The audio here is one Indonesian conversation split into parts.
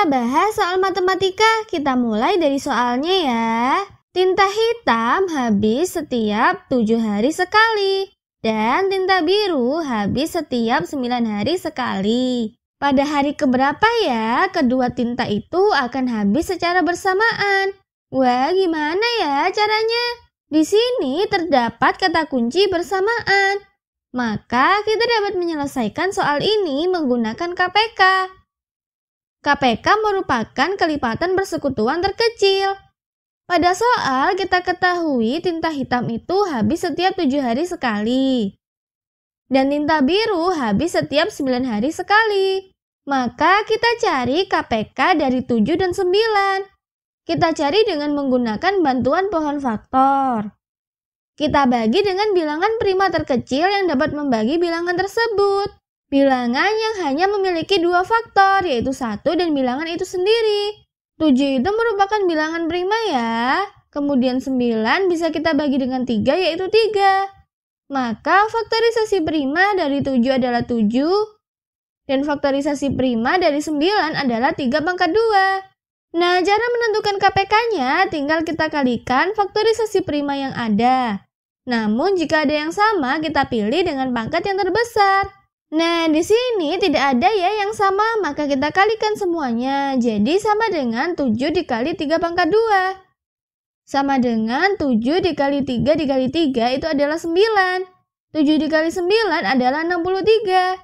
kita bahas soal matematika. Kita mulai dari soalnya ya. Tinta hitam habis setiap 7 hari sekali. Dan tinta biru habis setiap 9 hari sekali. Pada hari keberapa ya kedua tinta itu akan habis secara bersamaan? Wah, gimana ya caranya? Di sini terdapat kata kunci bersamaan. Maka kita dapat menyelesaikan soal ini menggunakan KPK. KPK merupakan kelipatan persekutuan terkecil. Pada soal, kita ketahui tinta hitam itu habis setiap tujuh hari sekali. Dan tinta biru habis setiap 9 hari sekali. Maka kita cari KPK dari 7 dan 9. Kita cari dengan menggunakan bantuan pohon faktor. Kita bagi dengan bilangan prima terkecil yang dapat membagi bilangan tersebut. Bilangan yang hanya memiliki dua faktor, yaitu satu dan bilangan itu sendiri. tujuh itu merupakan bilangan prima ya. Kemudian sembilan bisa kita bagi dengan tiga yaitu tiga Maka faktorisasi prima dari tujuh adalah tujuh dan faktorisasi prima dari sembilan adalah tiga pangkat dua Nah, cara menentukan KPK-nya tinggal kita kalikan faktorisasi prima yang ada. Namun jika ada yang sama, kita pilih dengan pangkat yang terbesar. Nah, di sini tidak ada ya yang sama, maka kita kalikan semuanya. Jadi sama dengan 7 dikali 3 pangkat 2. Sama dengan 7 dikali 3 dikali 3 itu adalah 9. 7 dikali 9 adalah 63.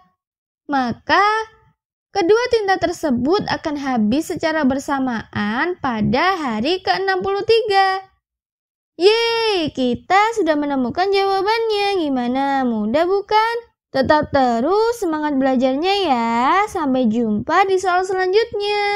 Maka kedua tinta tersebut akan habis secara bersamaan pada hari ke-63. Yeay, kita sudah menemukan jawabannya. Gimana? Mudah bukan? Tetap terus semangat belajarnya ya. Sampai jumpa di soal selanjutnya.